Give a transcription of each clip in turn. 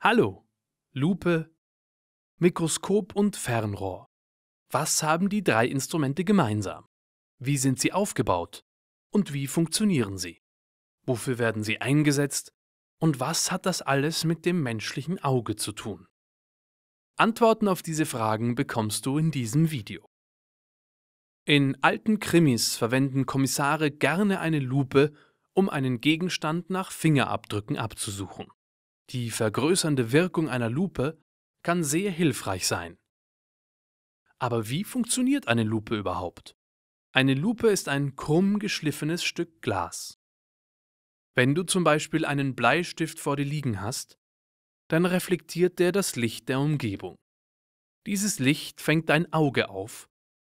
Hallo, Lupe, Mikroskop und Fernrohr. Was haben die drei Instrumente gemeinsam? Wie sind sie aufgebaut? Und wie funktionieren sie? Wofür werden sie eingesetzt? Und was hat das alles mit dem menschlichen Auge zu tun? Antworten auf diese Fragen bekommst du in diesem Video. In alten Krimis verwenden Kommissare gerne eine Lupe, um einen Gegenstand nach Fingerabdrücken abzusuchen. Die vergrößernde Wirkung einer Lupe kann sehr hilfreich sein. Aber wie funktioniert eine Lupe überhaupt? Eine Lupe ist ein krumm geschliffenes Stück Glas. Wenn du zum Beispiel einen Bleistift vor dir liegen hast, dann reflektiert der das Licht der Umgebung. Dieses Licht fängt dein Auge auf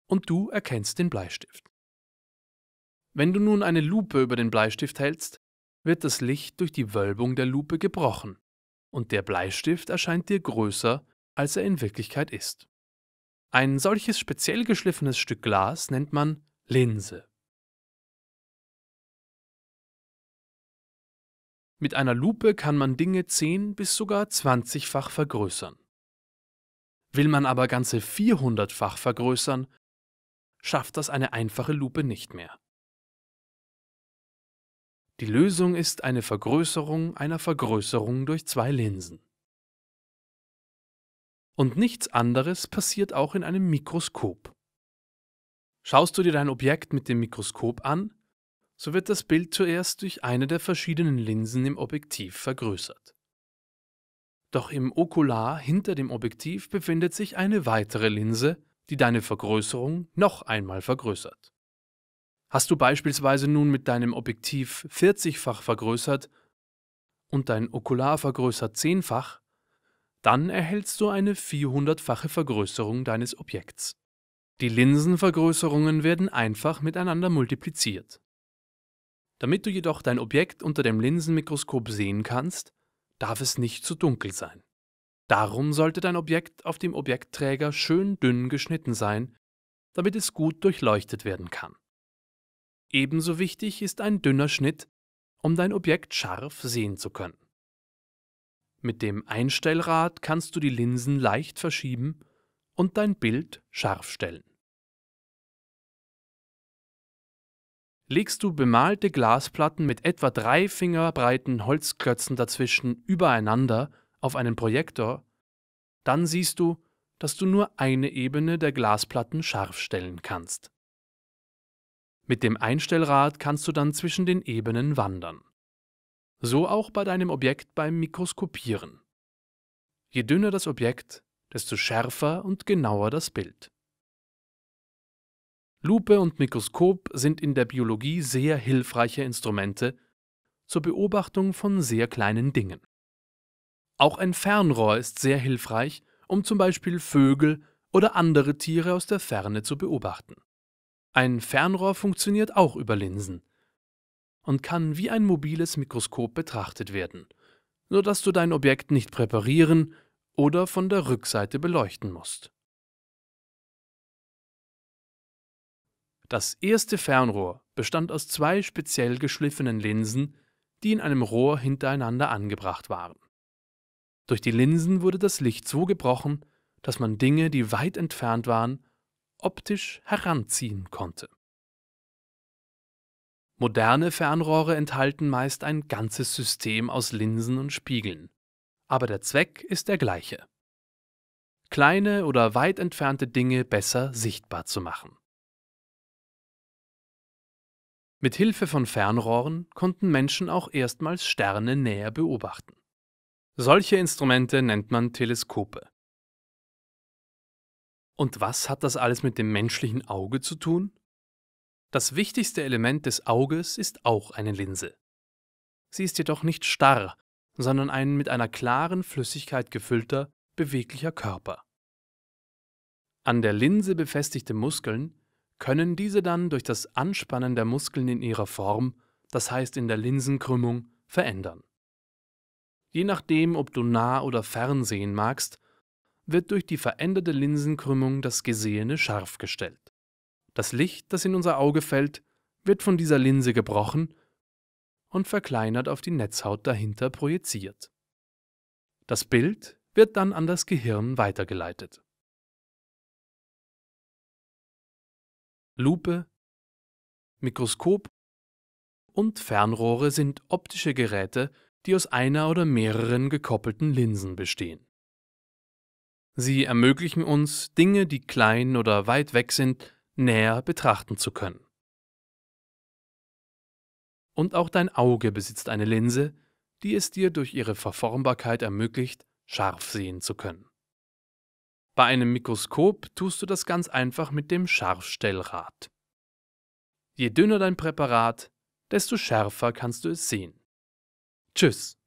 und du erkennst den Bleistift. Wenn du nun eine Lupe über den Bleistift hältst, wird das Licht durch die Wölbung der Lupe gebrochen und der Bleistift erscheint dir größer, als er in Wirklichkeit ist. Ein solches speziell geschliffenes Stück Glas nennt man Linse. Mit einer Lupe kann man Dinge 10 bis sogar 20-fach vergrößern. Will man aber ganze 400-fach vergrößern, schafft das eine einfache Lupe nicht mehr. Die Lösung ist eine Vergrößerung einer Vergrößerung durch zwei Linsen. Und nichts anderes passiert auch in einem Mikroskop. Schaust du dir dein Objekt mit dem Mikroskop an, so wird das Bild zuerst durch eine der verschiedenen Linsen im Objektiv vergrößert. Doch im Okular hinter dem Objektiv befindet sich eine weitere Linse, die deine Vergrößerung noch einmal vergrößert. Hast du beispielsweise nun mit deinem Objektiv 40-fach vergrößert und dein Okular vergrößert 10-fach, dann erhältst du eine 400-fache Vergrößerung deines Objekts. Die Linsenvergrößerungen werden einfach miteinander multipliziert. Damit du jedoch dein Objekt unter dem Linsenmikroskop sehen kannst, darf es nicht zu dunkel sein. Darum sollte dein Objekt auf dem Objektträger schön dünn geschnitten sein, damit es gut durchleuchtet werden kann. Ebenso wichtig ist ein dünner Schnitt, um dein Objekt scharf sehen zu können. Mit dem Einstellrad kannst du die Linsen leicht verschieben und dein Bild scharf stellen. Legst du bemalte Glasplatten mit etwa drei Finger breiten Holzklötzen dazwischen übereinander auf einen Projektor, dann siehst du, dass du nur eine Ebene der Glasplatten scharf stellen kannst. Mit dem Einstellrad kannst du dann zwischen den Ebenen wandern. So auch bei deinem Objekt beim Mikroskopieren. Je dünner das Objekt, desto schärfer und genauer das Bild. Lupe und Mikroskop sind in der Biologie sehr hilfreiche Instrumente zur Beobachtung von sehr kleinen Dingen. Auch ein Fernrohr ist sehr hilfreich, um zum Beispiel Vögel oder andere Tiere aus der Ferne zu beobachten. Ein Fernrohr funktioniert auch über Linsen und kann wie ein mobiles Mikroskop betrachtet werden, sodass du dein Objekt nicht präparieren oder von der Rückseite beleuchten musst. Das erste Fernrohr bestand aus zwei speziell geschliffenen Linsen, die in einem Rohr hintereinander angebracht waren. Durch die Linsen wurde das Licht so gebrochen, dass man Dinge, die weit entfernt waren, optisch heranziehen konnte. Moderne Fernrohre enthalten meist ein ganzes System aus Linsen und Spiegeln, aber der Zweck ist der gleiche. Kleine oder weit entfernte Dinge besser sichtbar zu machen. Mit Hilfe von Fernrohren konnten Menschen auch erstmals Sterne näher beobachten. Solche Instrumente nennt man Teleskope. Und was hat das alles mit dem menschlichen Auge zu tun? Das wichtigste Element des Auges ist auch eine Linse. Sie ist jedoch nicht starr, sondern ein mit einer klaren Flüssigkeit gefüllter, beweglicher Körper. An der Linse befestigte Muskeln können diese dann durch das Anspannen der Muskeln in ihrer Form, das heißt in der Linsenkrümmung, verändern. Je nachdem, ob du nah oder fern sehen magst, wird durch die veränderte Linsenkrümmung das Gesehene scharf gestellt. Das Licht, das in unser Auge fällt, wird von dieser Linse gebrochen und verkleinert auf die Netzhaut dahinter projiziert. Das Bild wird dann an das Gehirn weitergeleitet. Lupe, Mikroskop und Fernrohre sind optische Geräte, die aus einer oder mehreren gekoppelten Linsen bestehen. Sie ermöglichen uns, Dinge, die klein oder weit weg sind, näher betrachten zu können. Und auch dein Auge besitzt eine Linse, die es dir durch ihre Verformbarkeit ermöglicht, scharf sehen zu können. Bei einem Mikroskop tust du das ganz einfach mit dem Scharfstellrad. Je dünner dein Präparat, desto schärfer kannst du es sehen. Tschüss.